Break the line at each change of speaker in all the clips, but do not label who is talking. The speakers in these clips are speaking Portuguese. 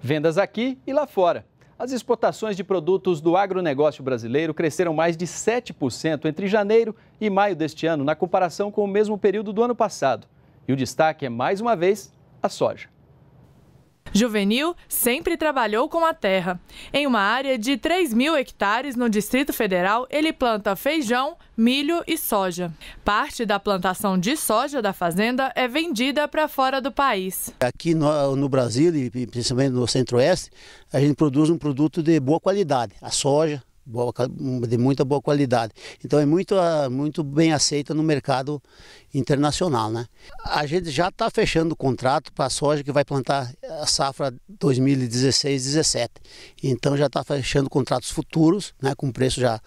Vendas aqui e lá fora. As exportações de produtos do agronegócio brasileiro cresceram mais de 7% entre janeiro e maio deste ano, na comparação com o mesmo período do ano passado. E o destaque é, mais uma vez, a soja.
Juvenil sempre trabalhou com a terra. Em uma área de 3 mil hectares no Distrito Federal, ele planta feijão, milho e soja. Parte da plantação de soja da fazenda é vendida para fora do país.
Aqui no, no Brasil, e principalmente no Centro-Oeste, a gente produz um produto de boa qualidade, a soja, Boa, de muita boa qualidade. Então é muito, ah, muito bem aceita no mercado internacional. Né? A gente já está fechando o contrato para a soja que vai plantar a safra 2016-17. Então já está fechando contratos futuros, né, com preço já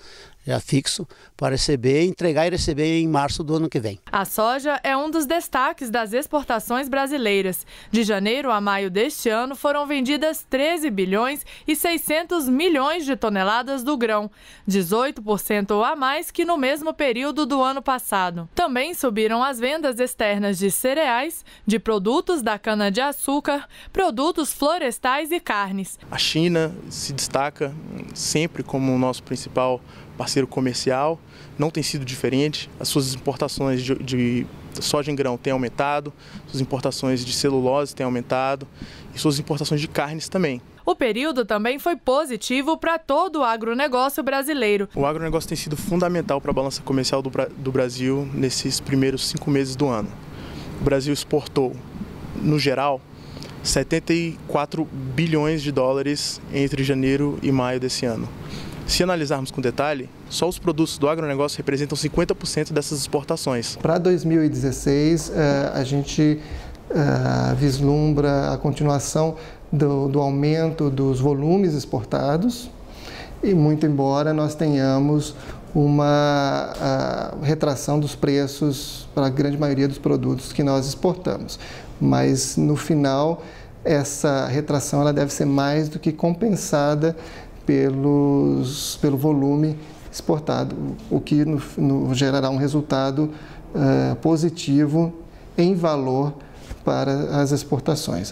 já é fixo para receber, entregar e receber em março do ano que vem.
A soja é um dos destaques das exportações brasileiras. De janeiro a maio deste ano foram vendidas 13 bilhões e 600 milhões de toneladas do grão, 18% a mais que no mesmo período do ano passado. Também subiram as vendas externas de cereais, de produtos da cana-de-açúcar, produtos florestais e carnes.
A China se destaca sempre como o nosso principal parceiro parceiro comercial, não tem sido diferente. As suas importações de, de soja em grão têm aumentado, suas importações de celulose têm aumentado e suas importações de carnes também.
O período também foi positivo para todo o agronegócio brasileiro.
O agronegócio tem sido fundamental para a balança comercial do, do Brasil nesses primeiros cinco meses do ano. O Brasil exportou, no geral, 74 bilhões de dólares entre janeiro e maio desse ano. Se analisarmos com detalhe, só os produtos do agronegócio representam 50% dessas exportações. Para 2016,
eh, a gente eh, vislumbra a continuação do, do aumento dos volumes exportados, e muito embora nós tenhamos uma ah, retração dos preços para a grande maioria dos produtos que nós exportamos. Mas no final, essa retração ela deve ser mais do que compensada pelos, pelo volume exportado, o que no, no, gerará um resultado uh, positivo em valor para as exportações.